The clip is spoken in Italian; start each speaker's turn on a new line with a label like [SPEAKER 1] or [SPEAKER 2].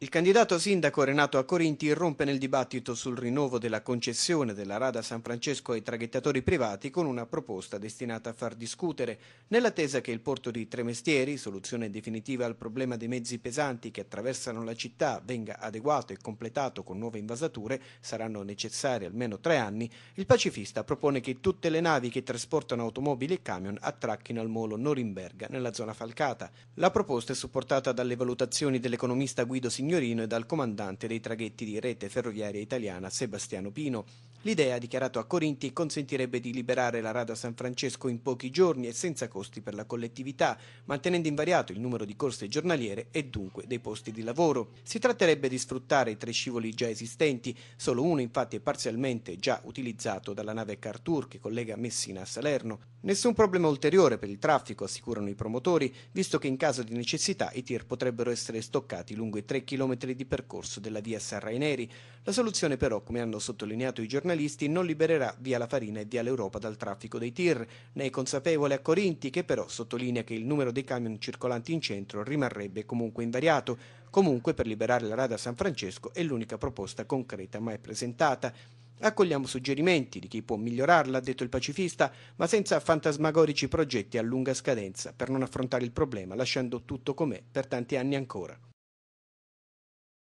[SPEAKER 1] Il candidato sindaco Renato Accorinti irrompe nel dibattito sul rinnovo della concessione della Rada San Francesco ai traghettatori privati con una proposta destinata a far discutere, nell'attesa che il porto di Tremestieri, soluzione definitiva al problema dei mezzi pesanti che attraversano la città, venga adeguato e completato con nuove invasature, saranno necessari almeno tre anni, il pacifista propone che tutte le navi che trasportano automobili e camion attracchino al molo Norimberga, nella zona falcata. La proposta è supportata dalle valutazioni dell'economista Guido Signori signorino e dal comandante dei traghetti di Rete Ferroviaria Italiana Sebastiano Pino L'idea, dichiarato a Corinti, consentirebbe di liberare la Rada San Francesco in pochi giorni e senza costi per la collettività, mantenendo invariato il numero di corse giornaliere e dunque dei posti di lavoro. Si tratterebbe di sfruttare i tre scivoli già esistenti, solo uno infatti è parzialmente già utilizzato dalla nave Cartour che collega Messina a Salerno. Nessun problema ulteriore per il traffico, assicurano i promotori, visto che in caso di necessità i tir potrebbero essere stoccati lungo i 3 km di percorso della via Sarraineri. La soluzione però, come hanno sottolineato i giornalisti, non libererà via la farina e via l'Europa dal traffico dei tir, ne è consapevole a Corinti che però sottolinea che il numero dei camion circolanti in centro rimarrebbe comunque invariato. Comunque per liberare la rada San Francesco è l'unica proposta concreta mai presentata. Accogliamo suggerimenti di chi può migliorarla, ha detto il pacifista, ma senza fantasmagorici progetti a lunga scadenza per non affrontare il problema lasciando tutto com'è per tanti anni ancora.